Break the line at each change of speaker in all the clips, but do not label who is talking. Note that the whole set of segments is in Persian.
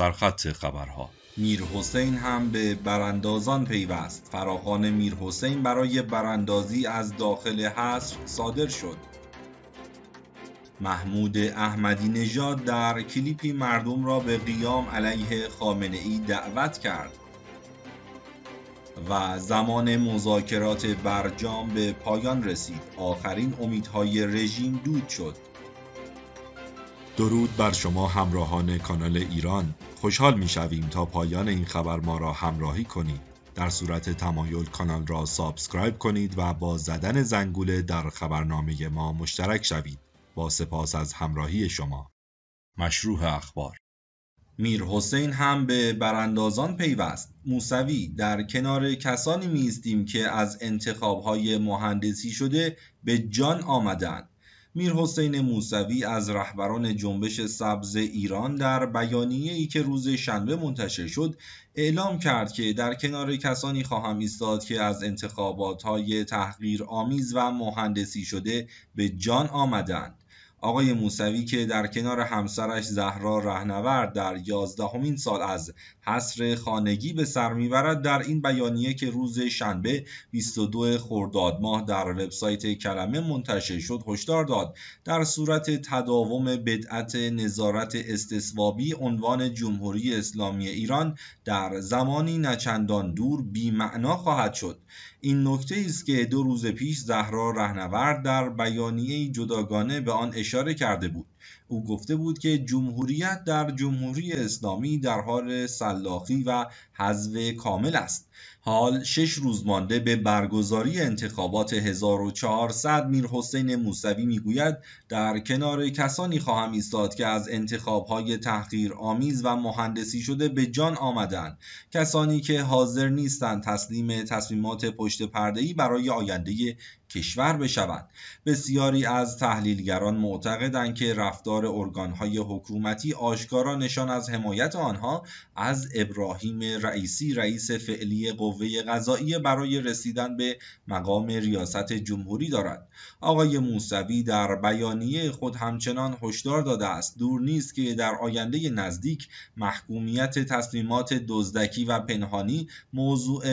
سرخط خبرها میر حسین هم به براندازان پیوست فراخان میر حسین برای براندازی از داخل حصر صادر شد محمود احمدی نژاد در کلیپی مردم را به قیام علیه خامنه ای دعوت کرد و زمان مذاکرات برجام به پایان رسید آخرین امیدهای رژیم دود شد درود بر شما همراهان کانال ایران خوشحال می شویم تا پایان این خبر ما را همراهی کنید در صورت تمایل کانال را سابسکرایب کنید و با زدن زنگوله در خبرنامه ما مشترک شوید با سپاس از همراهی شما مشروع اخبار میر حسین هم به براندازان پیوست موسوی در کنار کسانی میستیم که از انتخابهای مهندسی شده به جان آمدند میر حسین موسوی از رهبران جنبش سبز ایران در بیانیه ای که روز شنبه منتشر شد اعلام کرد که در کنار کسانی خواهم ایستاد که از انتخابات های تحقیر آمیز و مهندسی شده به جان آمدند آقای موسوی که در کنار همسرش زهرا رهنورد در یازدهمین سال از حصر خانگی به سر میبرد در این بیانیه که روز شنبه 22 خرداد ماه در وبسایت کلمه منتشر شد هشدار داد در صورت تداوم بدعت نظارت استصوابی عنوان جمهوری اسلامی ایران در زمانی نچندان دور بیمعنا خواهد شد این نکته است که دو روز پیش زهرا رهنورد در بیانیه جداگانه به آن اشاره کرده بود او گفته بود که جمهوریت در جمهوری اسلامی در حال سلاخی و حذف کامل است حال شش روز مانده به برگزاری انتخابات 1400 میر حسین موسوی میگوید در کنار کسانی خواهم ایستاد که از انتخابهای تحقیر آمیز و مهندسی شده به جان آمدند کسانی که حاضر نیستند تسلیم تصمیمات پشت ای برای آینده کشور بشوند بسیاری از تحلیلگران معتقدند که رفتار ارگانهای حکومتی آشکارا نشان از حمایت آنها از ابراهیم رئیسی رئیس فعلی قوه قضایی برای رسیدن به مقام ریاست جمهوری دارد آقای موسوی در بیانیه خود همچنان هشدار داده است دور نیست که در آینده نزدیک محکومیت تصمیمات دزدکی و پنهانی موضوع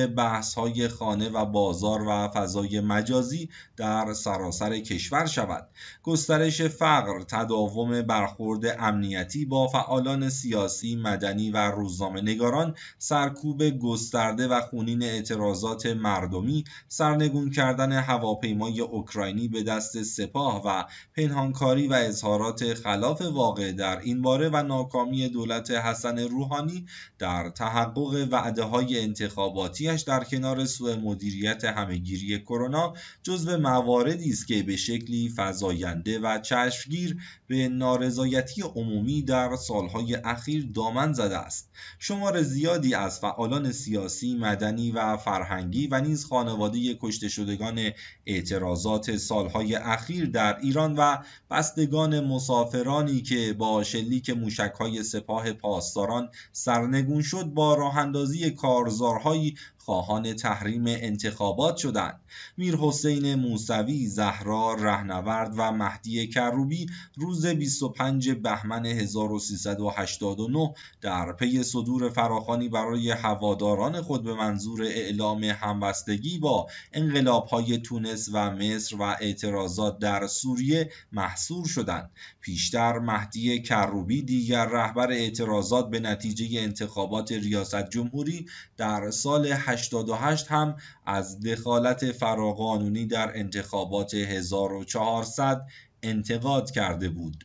های خانه و بازار و فضای مجازی در سراسر کشور شود گسترش فقر تداوم تداوم برخورد امنیتی با فعالان سیاسی، مدنی و روزنامه نگاران، سرکوب گسترده و خونین اعتراضات مردمی، سرنگون کردن هواپیمای اوکراینی به دست سپاه و پنهانکاری و اظهارات خلاف واقع در این باره و ناکامی دولت حسن روحانی در تحقق وعده های انتخاباتیش در کنار سوء مدیریت همهگیری کرونا جزو مواردی است که به شکلی فزاینده و چشمگیر به نارضایتی عمومی در سالهای اخیر دامن زده است شمار زیادی از فعالان سیاسی مدنی و فرهنگی و نیز خانواده کشته شدگان اعتراضات سالهای اخیر در ایران و بستگان مسافرانی که با شلیک موشکهای سپاه پاسداران سرنگون شد با راهندازی کارزارهایی خواهان تحریم انتخابات شدند میرحسین موسوی زهرا رهنورد و مهدی کروبی روز 25 بهمن 1389 در پی صدور فراخانی برای هواداران خود به منظور اعلام همبستگی با انقلابهای تونس و مصر و اعتراضات در سوریه محصور شدند پیشتر مهدی کروبی دیگر رهبر اعتراضات به نتیجه انتخابات ریاست جمهوری در سال 88 هم از دخالت فراقانونی در انتخابات 1400 انتقاد کرده بود.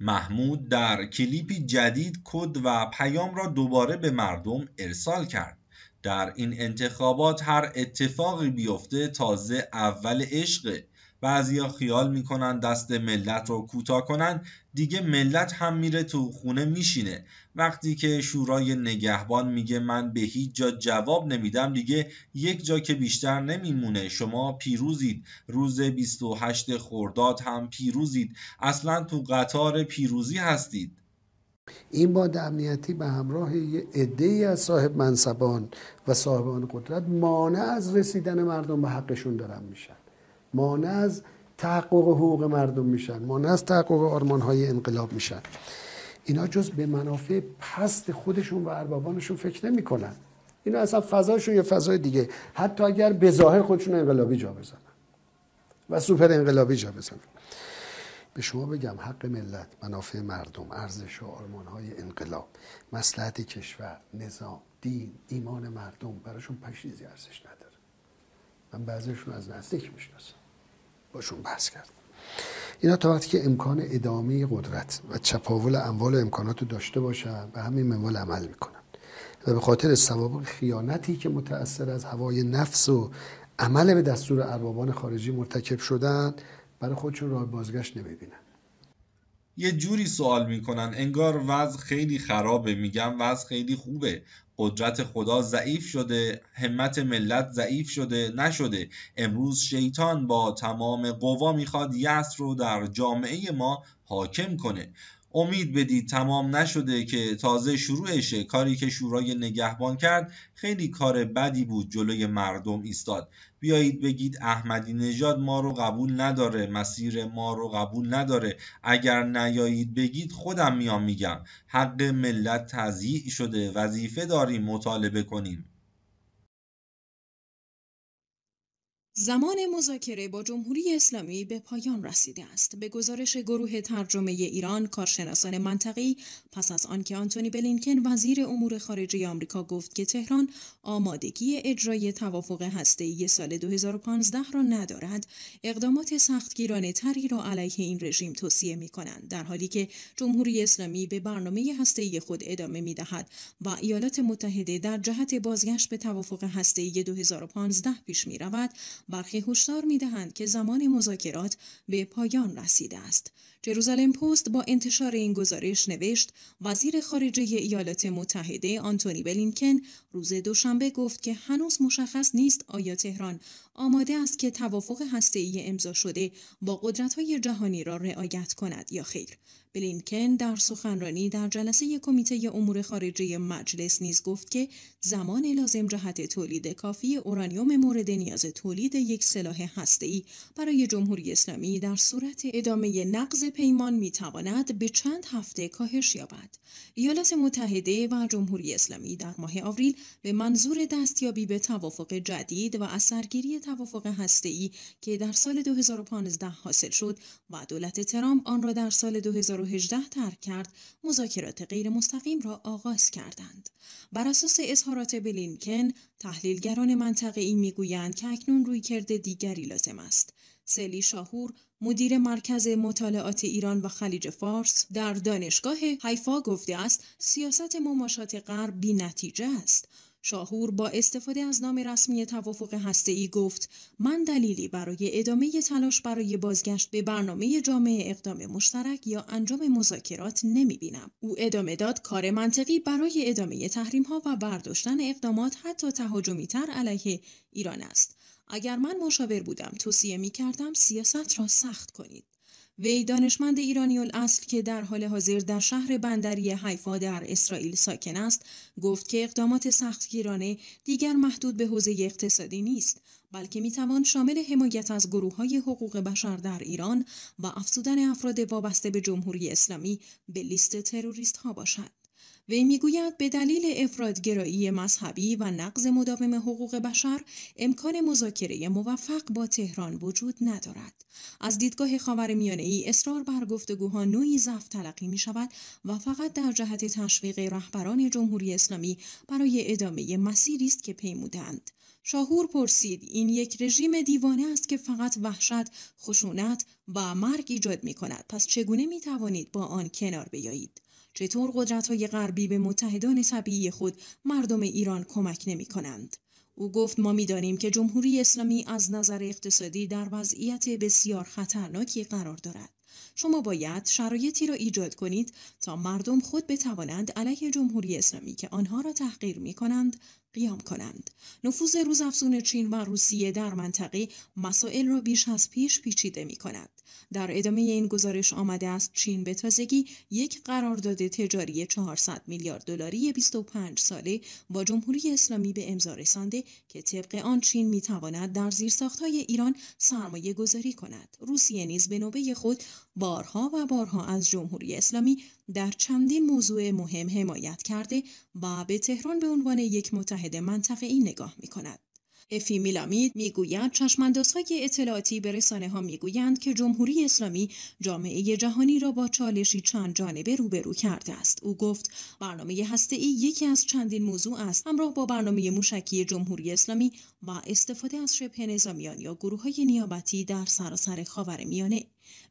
محمود در کلیپی جدید کد و پیام را دوباره به مردم ارسال کرد. در این انتخابات هر اتفاقی بیفته تازه اول عشق بعضیا خیال میکنن دست ملت رو کوتاه کنن دیگه ملت هم میره تو خونه میشینه وقتی که شورای نگهبان میگه من به هیچ جا جواب نمیدم دیگه یک جا که بیشتر نمیمونه شما پیروزید روز 28 خرداد هم پیروزید اصلا تو قطار پیروزی هستید
این با امنیتی به همراه یه از صاحب منصبان و صاحبان قدرت مانع از رسیدن مردم به حقشون دارن میشن مانع از تحقق حقوق مردم میشن مانع از تحقق آرمان های انقلاب میشن اینا جز به منافع پست خودشون و اربابانشون فکر کنن اینا اصلا فضاشون یه فضای دیگه حتی اگر به ظاهر خودشون انقلابی جا بزنن و سوپر انقلابی جا بزنن به شما بگم حق ملت منافع مردم ارزش و آرمان های انقلاب مسلحت کشور نظام دین ایمان مردم براشون پشیزی ارزش نداره من بعضیشون از نزدیک میشناسم باشون بحث کرد اینا تا وقتی که امکان ادامه قدرت و چپاول اموال و امکانات رو داشته باشن به همین منوال عمل میکنن و به خاطر سوابق خیانتی که متأثر از هوای نفس و عمل به دستور اربابان خارجی مرتکب شدن برای خودشون راه بازگشت نمیبینن
یه جوری سوال میکنن انگار وضع خیلی خرابه میگم وضع خیلی خوبه قدرت خدا ضعیف شده همت ملت ضعیف شده نشده امروز شیطان با تمام قوا میخواد یست رو در جامعه ما حاکم کنه امید بدید تمام نشده که تازه شروعشه کاری که شورای نگهبان کرد خیلی کار بدی بود جلوی مردم ایستاد بیایید بگید احمدی نژاد ما رو قبول نداره مسیر ما رو قبول نداره اگر نیایید بگید خودم میام میگم حق ملت تضییع شده وظیفه داریم مطالبه کنیم
زمان مذاکره با جمهوری اسلامی به پایان رسیده است به گزارش گروه ترجمه ایران کارشناسان منطقی پس از آنکه آنتونی بلینکن وزیر امور خارجه آمریکا گفت که تهران آمادگی اجرای توافق هسته‌ای سال 2015 را ندارد اقدامات سختگیرانه تری را علیه این رژیم توصیه کنند. در حالی که جمهوری اسلامی به برنامه هسته‌ای خود ادامه می‌دهد و ایالات متحده در جهت بازگشت به توافق هسته‌ای 2015 پیش می‌رود برخی هشدار میدهند که زمان مذاکرات به پایان رسیده است جروزالم پست با انتشار این گزارش نوشت وزیر خارجه ایالات متحده آنتونی بلینکن روز دوشنبه گفت که هنوز مشخص نیست آیا تهران آماده است که توافق هسته ای امضا شده با قدرت جهانی را رعایت کند یا خیر بلینکن در سخنرانی در جلسه کمیته امور خارجه مجلس نیز گفت که زمان لازم جهت تولید کافی اورانیوم مورد نیاز تولید یک سلاح هسته‌ای برای جمهوری اسلامی در صورت ادامه نقض پیمان میتواند به چند هفته کاهش یابد. ایالات متحده و جمهوری اسلامی در ماه آوریل به منظور دستیابی به توافق جدید و اثرگیری توافق هسته‌ای که در سال 2015 حاصل شد و دولت ترامپ آن را در سال 2000 2018 ترک کرد مذاکرات غیر مستقیم را آغاز کردند بر اساس اظهارات بلینکن تحلیلگران منطقه ای میگویند که اکنون کرده دیگری لازم است سلی شاهور مدیر مرکز مطالعات ایران و خلیج فارس در دانشگاه حیفا گفته است سیاست مماشات غرب بی نتیجه است شاهور با استفاده از نام رسمی توافق ای گفت من دلیلی برای ادامه تلاش برای بازگشت به برنامه جامعه اقدام مشترک یا انجام مذاکرات بینم. او ادامه داد کار منطقی برای ادامه تحریم ها و برداشتن اقدامات حتی تهاجمی تر علیه ایران است اگر من مشاور بودم توصیه می کردم سیاست را سخت کنید وی دانشمند ایرانی الاصل که در حال حاضر در شهر بندری حیفا در اسرائیل ساکن است گفت که اقدامات سختگیرانه دیگر محدود به حوزه اقتصادی نیست بلکه میتوان شامل حمایت از گروه های حقوق بشر در ایران و افزودن افراد وابسته به جمهوری اسلامی به لیست تروریست ها باشد وی میگوید به دلیل افرادگرایی مذهبی و نقض مداوم حقوق بشر امکان مذاکره موفق با تهران وجود ندارد از دیدگاه خاورمیانه ای اصرار بر گفتگوها نوعی ضعف تلقی می شود و فقط در جهت تشویق رهبران جمهوری اسلامی برای ادامه مسیری است که پیمودند شاهور پرسید این یک رژیم دیوانه است که فقط وحشت، خشونت و مرگ ایجاد می کند پس چگونه می توانید با آن کنار بیایید؟ چطور قدرت های غربی به متحدان طبیعی خود مردم ایران کمک نمی کنند. او گفت ما میدانیم که جمهوری اسلامی از نظر اقتصادی در وضعیت بسیار خطرناکی قرار دارد. شما باید شرایطی را ایجاد کنید تا مردم خود بتوانند علیه جمهوری اسلامی که آنها را تحقیر می کنند قیام کنند. نفوذ روزافزون چین و روسیه در منطقه مسائل را بیش از پیش پیچیده می کند. در ادامه این گزارش آمده است چین به تازگی یک قرارداد تجاری 400 میلیارد دلاری 25 ساله با جمهوری اسلامی به امضا رسانده که طبق آن چین می تواند در های ایران سرمایه گذاری کند. روسیه نیز به نوبه خود بارها و بارها از جمهوری اسلامی در چندین موضوع مهم حمایت کرده و به تهران به عنوان یک متحد منطقه‌ای نگاه می افی میلامید میگوید چشماندازهای اطلاعاتی به رسانه ها میگویند که جمهوری اسلامی جامعه جهانی را با چالشی چند جانبه روبرو کرده است او گفت برنامه ای یکی از چندین موضوع است همراه با برنامه موشکی جمهوری اسلامی و استفاده از شبه نظامیان یا گروه های نیابتی در سراسر خاور میانه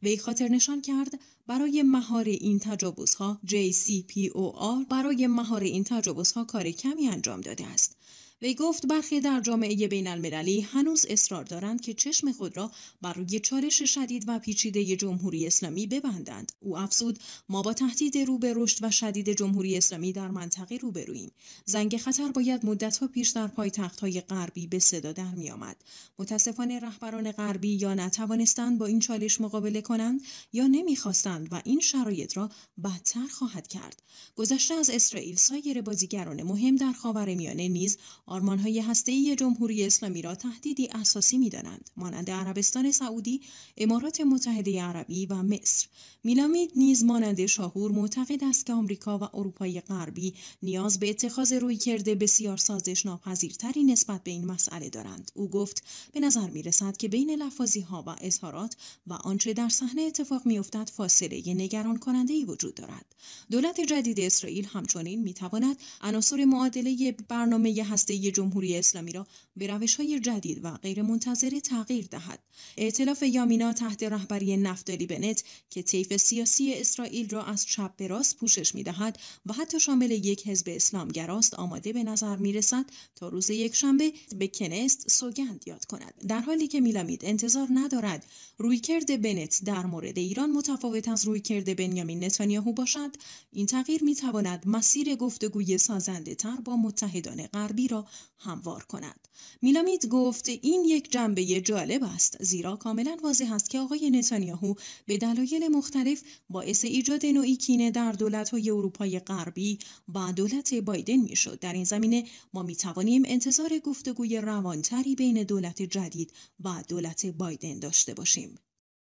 وی خاطر نشان کرد برای مهار این تجاوزها JCPOR برای مهار این تجاوزها کار کمی انجام داده است وی گفت برخی در جامعه بین المللی هنوز اصرار دارند که چشم خود را بر روی چالش شدید و پیچیده جمهوری اسلامی ببندند او افزود ما با تهدید رو به رشد و شدید جمهوری اسلامی در منطقه روبرویم زنگ خطر باید ها پیش در های غربی به صدا در آمد. متاسفانه رهبران غربی یا نتوانستند با این چالش مقابله کنند یا نمیخواستند و این شرایط را بدتر خواهد کرد گذشته از اسرائیل سایر بازیگران مهم در خاورمیانه نیز آرمانهای ای جمهوری اسلامی را تهدیدی اساسی دانند مانند عربستان سعودی، امارات متحده عربی و مصر. میلامید نیز مانند شاهور معتقد است که آمریکا و اروپای غربی نیاز به اتخاذ کرده بسیار سازش ناپذیرتری نسبت به این مسئله دارند. او گفت: به نظر می رسد که بین لفاظی ها و اظهارات و آنچه در صحنه اتفاق افتد فاصله نگران کننده ای وجود دارد. دولت جدید اسرائیل همچنین می‌تواند عناصر معادله برنامه هسته جمهوری اسلامی را به روش های جدید و غیرمنتظره تغییر دهد. ائتلاف یامینا تحت رهبری نفتالی بنت که طیف سیاسی اسرائیل را از چپ به راست پوشش می دهد و حتی شامل یک حزب اسلامگراست آماده به نظر می رسد تا روز یک شنبه به کنست سوگند یاد کند. در حالی که میلامید انتظار ندارد رویکرد بنت در مورد ایران متفاوت از رویکرد بنیامین نتانیاهو باشد این تغییر می تواند مسیر گفتگوی سازنده تر با متحدان غربی را هموار کند میلامید گفت این یک جنبه جالب است زیرا کاملا واضح است که آقای نتانیاهو به دلایل مختلف باعث ایجاد نوعی کینه در دولت‌های اروپای غربی و دولت بایدن شود. در این زمینه ما می توانیم انتظار گفتگوی روانتری بین دولت جدید و دولت بایدن داشته باشیم